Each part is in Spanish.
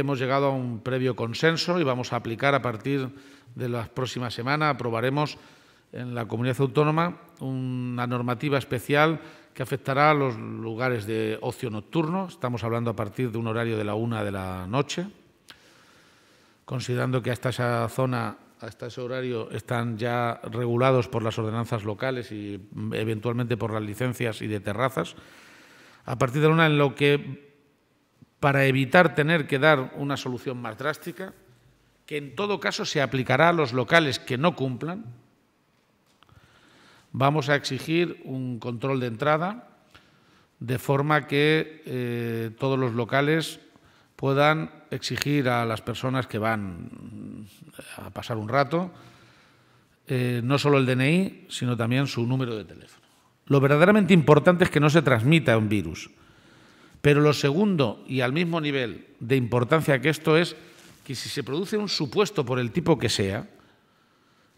Hemos llegado a un previo consenso y vamos a aplicar a partir de las próximas semana, Aprobaremos en la comunidad autónoma una normativa especial que afectará a los lugares de ocio nocturno. Estamos hablando a partir de un horario de la una de la noche, considerando que hasta esa zona, hasta ese horario, están ya regulados por las ordenanzas locales y mm, eventualmente por las licencias y de terrazas. A partir de la una, en lo que para evitar tener que dar una solución más drástica, que en todo caso se aplicará a los locales que no cumplan, vamos a exigir un control de entrada de forma que eh, todos los locales puedan exigir a las personas que van eh, a pasar un rato eh, no solo el DNI, sino también su número de teléfono. Lo verdaderamente importante es que no se transmita un virus. Pero lo segundo, y al mismo nivel de importancia que esto, es que si se produce un supuesto por el tipo que sea,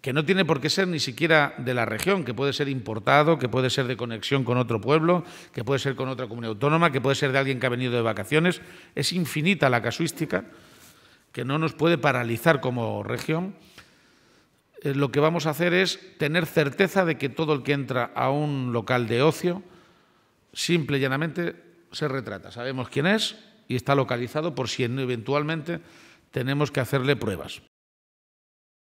que no tiene por qué ser ni siquiera de la región, que puede ser importado, que puede ser de conexión con otro pueblo, que puede ser con otra comunidad autónoma, que puede ser de alguien que ha venido de vacaciones, es infinita la casuística, que no nos puede paralizar como región, eh, lo que vamos a hacer es tener certeza de que todo el que entra a un local de ocio, simple y llanamente, se retrata. Sabemos quién es y está localizado por si eventualmente tenemos que hacerle pruebas.